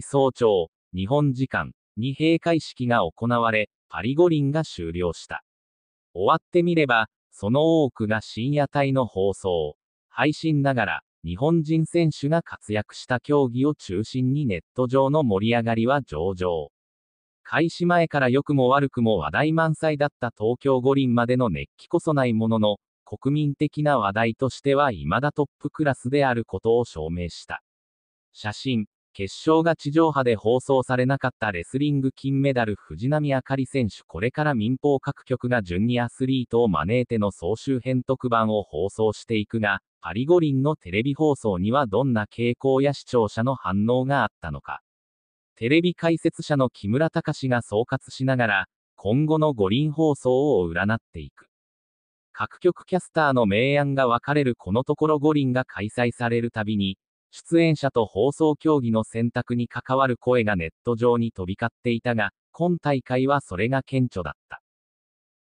期早朝、日本時間に閉会式が行われ、パリ五輪が終了した。終わってみれば、その多くが深夜帯の放送、配信ながら、日本人選手が活躍した競技を中心にネット上の盛り上がりは上々。開始前から良くも悪くも話題満載だった東京五輪までの熱気こそないものの、国民的な話題としては未だトップクラスであることを証明した。写真、決勝が地上波で放送されなかったレスリング金メダル藤波あかり選手これから民放各局が順にアスリートを招いての総集編特番を放送していくが、パリ五輪のテレビ放送にはどんな傾向や視聴者の反応があったのか。テレビ解説者の木村隆が総括しながら、今後の五輪放送を占っていく。各局キャスターの明暗が分かれるこのところ五輪が開催されるたびに、出演者と放送競技の選択に関わる声がネット上に飛び交っていたが、今大会はそれが顕著だった。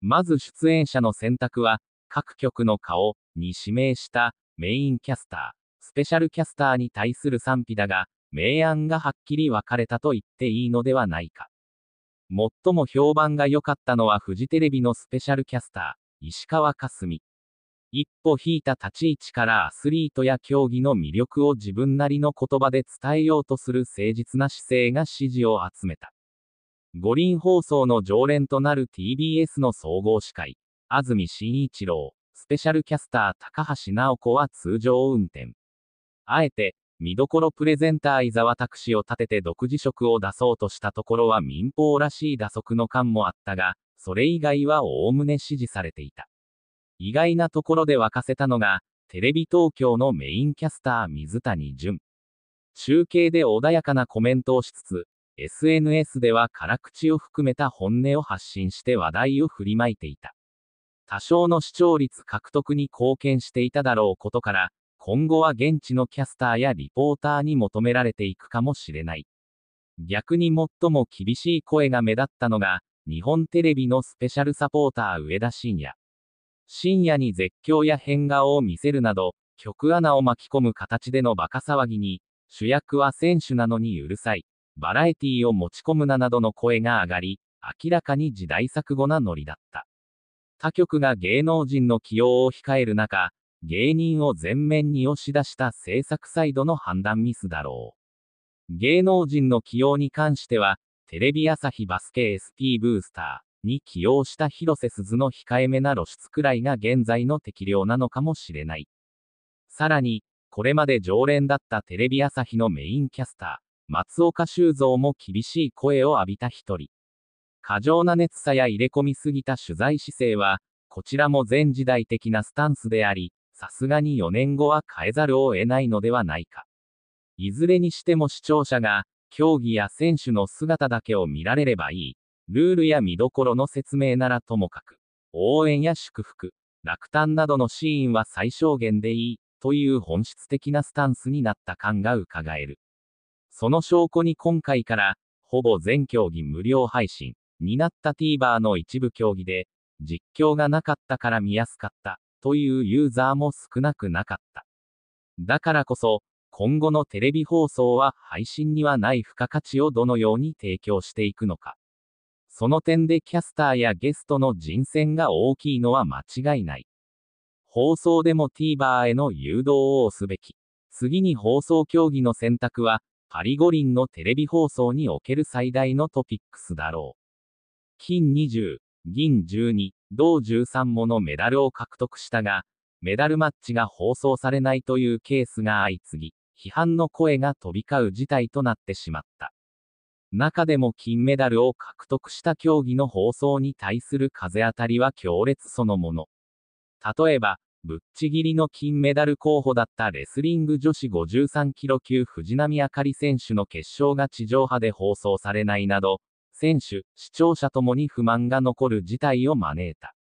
まず出演者の選択は、各局の顔に指名したメインキャスター、スペシャルキャスターに対する賛否だが、明暗がはっきり分かれたと言っていいのではないか。最も評判が良かったのはフジテレビのスペシャルキャスター、石川佳純。一歩引いた立ち位置からアスリートや競技の魅力を自分なりの言葉で伝えようとする誠実な姿勢が支持を集めた。五輪放送の常連となる TBS の総合司会、安住紳一郎、スペシャルキャスター高橋直子は通常運転。あえて、見どころプレゼンター伊沢拓司を立てて独自色を出そうとしたところは民放らしい打足の感もあったが、それ以外はおおむね支持されていた。意外なところで沸かせたのが、テレビ東京のメインキャスター水谷淳。中継で穏やかなコメントをしつつ、SNS では辛口を含めた本音を発信して話題を振りまいていた。多少の視聴率獲得に貢献していただろうことから、今後は現地のキャスターやリポーターに求められていくかもしれない。逆に最も厳しい声が目立ったのが、日本テレビのスペシャルサポーター上田晋也。深夜に絶叫や変顔を見せるなど、曲穴を巻き込む形でのバカ騒ぎに、主役は選手なのにうるさい、バラエティーを持ち込むななどの声が上がり、明らかに時代錯誤なノリだった。他局が芸能人の起用を控える中、芸人を前面に押し出した制作サイドの判断ミスだろう。芸能人の起用に関しては、テレビ朝日バスケ s p ブースター、に起用した広瀬すずの控えめな露出くらいが現在の適量なのかもしれない。さらに、これまで常連だったテレビ朝日のメインキャスター、松岡修造も厳しい声を浴びた一人。過剰な熱さや入れ込みすぎた取材姿勢は、こちらも全時代的なスタンスであり、さすがに4年後は変えざるを得ないのではないか。いずれにしても視聴者が、競技や選手の姿だけを見られればいい、ルールや見どころの説明ならともかく、応援や祝福、落胆などのシーンは最小限でいい、という本質的なスタンスになった感が伺える。その証拠に今回から、ほぼ全競技無料配信になった TVer の一部競技で、実況がなかったから見やすかったというユーザーも少なくなかった。だからこそ、今後のテレビ放送は配信にはない付加価値をどのように提供していくのか。その点でキャスターやゲストの人選が大きいのは間違いない。放送でも TVer への誘導を押すべき。次に放送競技の選択は、パリ五輪のテレビ放送における最大のトピックスだろう。金20、銀12、銅13ものメダルを獲得したが、メダルマッチが放送されないというケースが相次ぎ、批判の声が飛び交う事態となってしまった。中でも金メダルを獲得した競技の放送に対する風当たりは強烈そのもの。例えば、ぶっちぎりの金メダル候補だったレスリング女子53キロ級藤波あかり選手の決勝が地上波で放送されないなど、選手、視聴者ともに不満が残る事態を招いた。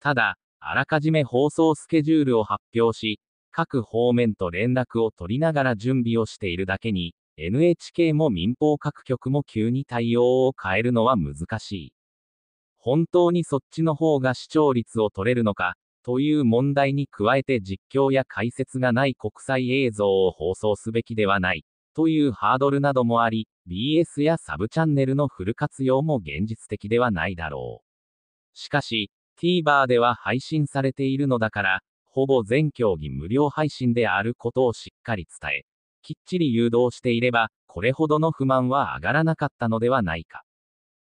ただ、あらかじめ放送スケジュールを発表し、各方面と連絡を取りながら準備をしているだけに、NHK も民放各局も急に対応を変えるのは難しい。本当にそっちの方が視聴率を取れるのか、という問題に加えて実況や解説がない国際映像を放送すべきではない、というハードルなどもあり、BS やサブチャンネルのフル活用も現実的ではないだろう。しかし、TVer では配信されているのだから、ほぼ全競技無料配信であることをしっかり伝え、きっちり誘導していれば、これほどの不満は上がらなかったのではないか。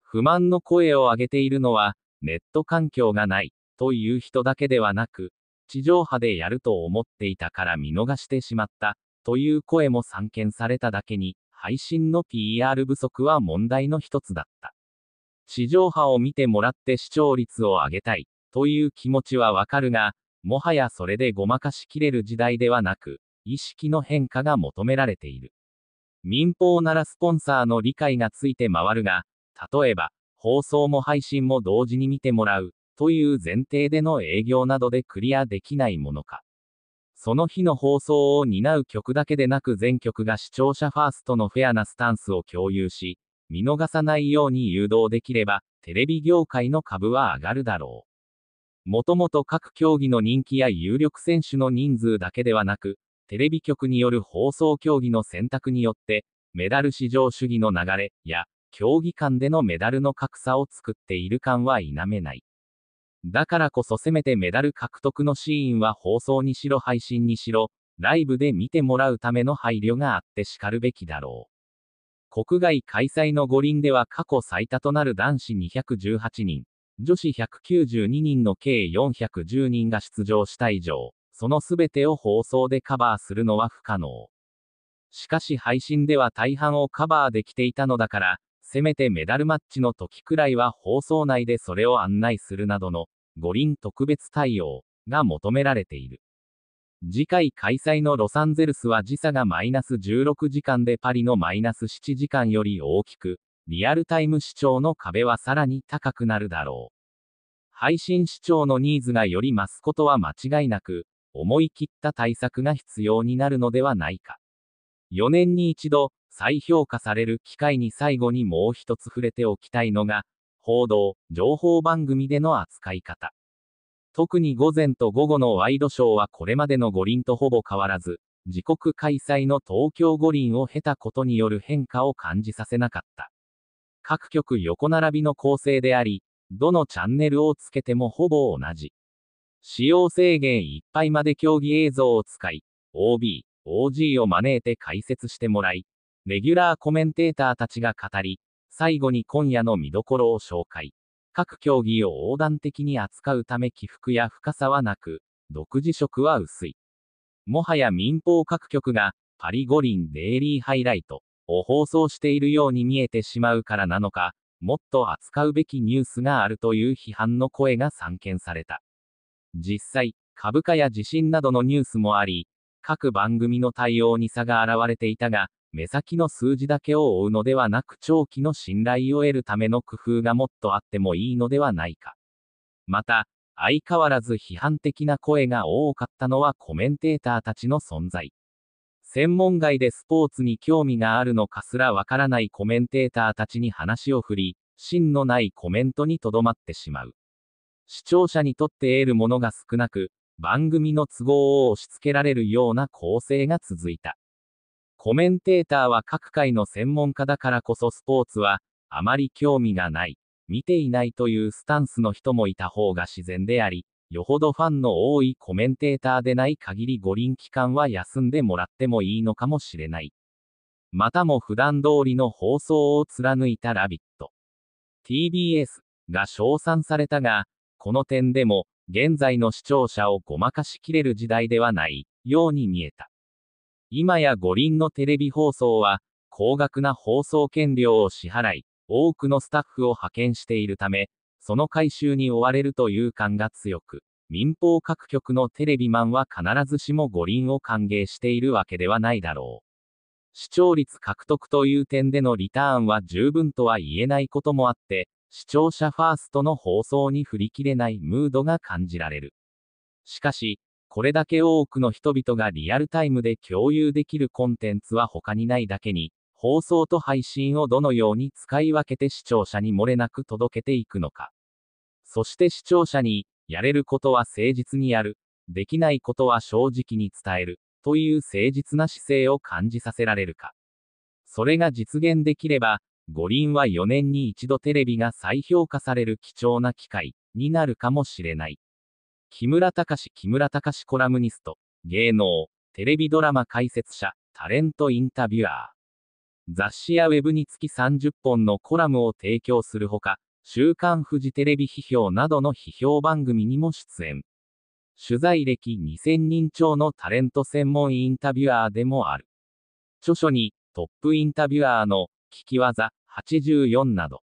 不満の声を上げているのは、ネット環境がない、という人だけではなく、地上波でやると思っていたから見逃してしまった、という声も散見されただけに、配信の PR 不足は問題の一つだった。地上波を見てもらって視聴率を上げたい、という気持ちはわかるが、もはやそれでごまかしきれる時代ではなく、意識の変化が求められている。民放ならスポンサーの理解がついて回るが、例えば、放送も配信も同時に見てもらう、という前提での営業などでクリアできないものか。その日の放送を担う曲だけでなく全曲が視聴者ファーストのフェアなスタンスを共有し、見逃さないように誘導できれば、テレビ業界の株は上がるだろう。もともと各競技の人気や有力選手の人数だけではなく、テレビ局による放送競技の選択によって、メダル至上主義の流れや、競技間でのメダルの格差を作っている感は否めない。だからこそせめてメダル獲得のシーンは放送にしろ配信にしろ、ライブで見てもらうための配慮があってしかるべきだろう。国外開催の五輪では過去最多となる男子218人、女子192人の計410人が出場した以上、その全てを放送でカバーするのは不可能。しかし配信では大半をカバーできていたのだから、せめてメダルマッチの時くらいは放送内でそれを案内するなどの五輪特別対応が求められている。次回開催のロサンゼルスは時差がマイナス16時間でパリのマイナス7時間より大きく、リアルタイム視聴の壁はさらに高くなるだろう。配信視聴のニーズがより増すことは間違いなく、思い切った対策が必要になるのではないか。4年に一度、再評価される機会に最後にもう一つ触れておきたいのが、報道、情報番組での扱い方。特に午前と午後のワイドショーはこれまでの五輪とほぼ変わらず、自国開催の東京五輪を経たことによる変化を感じさせなかった。各局横並びの構成であり、どのチャンネルをつけてもほぼ同じ。使用制限いっぱいまで競技映像を使い、OB、OG を招いて解説してもらい、レギュラーコメンテーターたちが語り、最後に今夜の見どころを紹介。各競技を横断的に扱うため起伏や深さはなく、独自色は薄い。もはや民放各局が、パリ五輪デイリーハイライトを放送しているように見えてしまうからなのか、もっと扱うべきニュースがあるという批判の声が散見された。実際、株価や地震などのニュースもあり、各番組の対応に差が現れていたが、目先の数字だけを追うのではなく長期の信頼を得るための工夫がもっとあってもいいのではないか。また、相変わらず批判的な声が多かったのはコメンテーターたちの存在。専門外でスポーツに興味があるのかすらわからないコメンテーターたちに話を振り、芯のないコメントにとどまってしまう。視聴者にとって得るものが少なく、番組の都合を押し付けられるような構成が続いた。コメンテーターは各界の専門家だからこそスポーツは、あまり興味がない、見ていないというスタンスの人もいた方が自然であり、よほどファンの多いコメンテーターでない限り五輪期間は休んでもらってもいいのかもしれない。またも普段通りの放送を貫いたラビット。TBS が称賛されたが、この点でも、現在の視聴者をごまかしきれる時代ではないように見えた。今や五輪のテレビ放送は、高額な放送権料を支払い、多くのスタッフを派遣しているため、その回収に追われるという感が強く、民放各局のテレビマンは必ずしも五輪を歓迎しているわけではないだろう。視聴率獲得という点でのリターンは十分とは言えないこともあって、視聴者ファーストの放送に振り切れないムードが感じられる。しかし、これだけ多くの人々がリアルタイムで共有できるコンテンツは他にないだけに、放送と配信をどのように使い分けて視聴者に漏れなく届けていくのか。そして視聴者に、やれることは誠実にやる、できないことは正直に伝える、という誠実な姿勢を感じさせられるか。それが実現できれば、五輪は4年に一度テレビが再評価される貴重な機会になるかもしれない。木村隆木村隆コラムニスト、芸能、テレビドラマ解説者、タレントインタビュアー。雑誌やウェブにつき30本のコラムを提供するほか、週刊フジテレビ批評などの批評番組にも出演。取材歴2000人超のタレント専門インタビュアーでもある。著書に、トップインタビュアーの聞き技、84など。